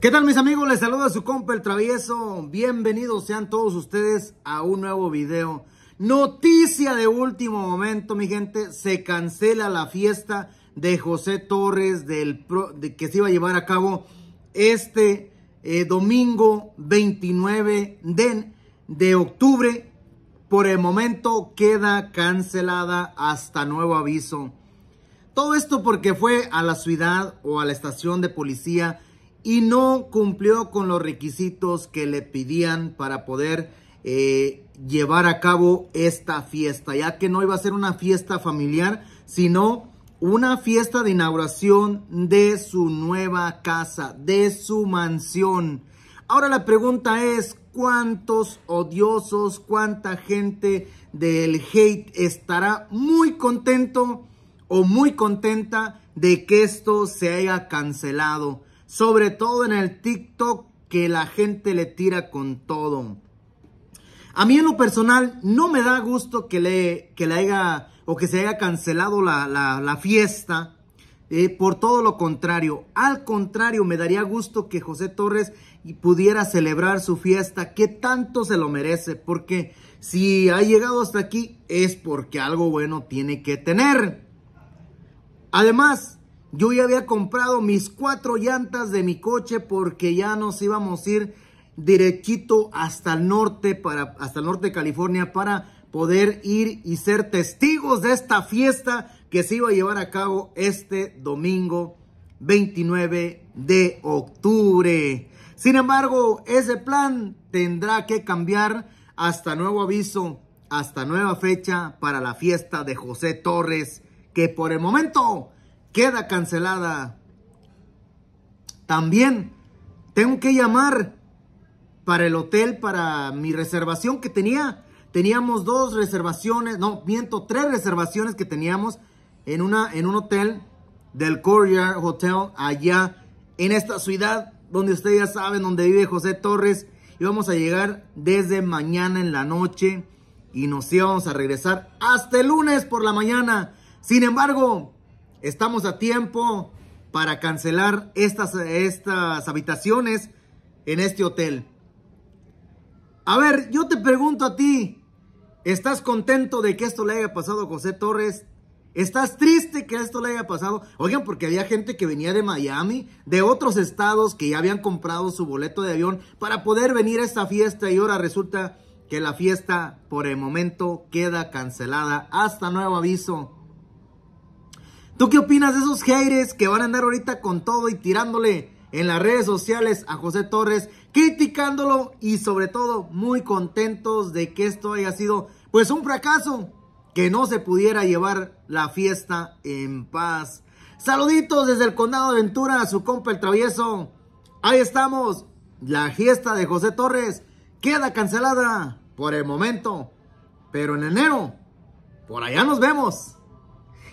¿Qué tal mis amigos? Les saluda su compa el travieso. Bienvenidos sean todos ustedes a un nuevo video. Noticia de último momento, mi gente. Se cancela la fiesta de José Torres del que se iba a llevar a cabo este eh, domingo 29 de, de octubre. Por el momento queda cancelada hasta nuevo aviso. Todo esto porque fue a la ciudad o a la estación de policía y no cumplió con los requisitos que le pedían para poder eh, llevar a cabo esta fiesta, ya que no iba a ser una fiesta familiar, sino una fiesta de inauguración de su nueva casa, de su mansión. Ahora la pregunta es, ¿cuántos odiosos, cuánta gente del hate estará muy contento o muy contenta de que esto se haya cancelado? sobre todo en el TikTok que la gente le tira con todo. A mí en lo personal no me da gusto que le, que le haya o que se haya cancelado la, la, fiesta. Eh, por todo lo contrario, al contrario, me daría gusto que José Torres pudiera celebrar su fiesta, que tanto se lo merece, porque si ha llegado hasta aquí es porque algo bueno tiene que tener. Además, yo ya había comprado mis cuatro llantas de mi coche porque ya nos íbamos a ir derechito hasta el norte, para, hasta el norte de California para poder ir y ser testigos de esta fiesta que se iba a llevar a cabo este domingo 29 de octubre. Sin embargo, ese plan tendrá que cambiar hasta nuevo aviso, hasta nueva fecha para la fiesta de José Torres, que por el momento queda cancelada. También tengo que llamar para el hotel, para mi reservación que tenía. Teníamos dos reservaciones, no, miento, tres reservaciones que teníamos en, una, en un hotel del Courier Hotel allá en esta ciudad donde ustedes ya saben, donde vive José Torres. Y vamos a llegar desde mañana en la noche y nos íbamos a regresar hasta el lunes por la mañana. Sin embargo, Estamos a tiempo para cancelar estas, estas habitaciones en este hotel. A ver, yo te pregunto a ti, ¿estás contento de que esto le haya pasado a José Torres? ¿Estás triste que esto le haya pasado? Oigan, porque había gente que venía de Miami, de otros estados que ya habían comprado su boleto de avión para poder venir a esta fiesta y ahora resulta que la fiesta por el momento queda cancelada. Hasta nuevo aviso. ¿Tú qué opinas de esos haters que van a andar ahorita con todo y tirándole en las redes sociales a José Torres, criticándolo y sobre todo muy contentos de que esto haya sido pues un fracaso, que no se pudiera llevar la fiesta en paz? Saluditos desde el condado de Ventura a su compa el travieso. Ahí estamos. La fiesta de José Torres queda cancelada por el momento. Pero en enero, por allá nos vemos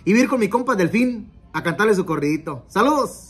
y vivir con mi compa Delfín a cantarle su corridito. ¡Saludos!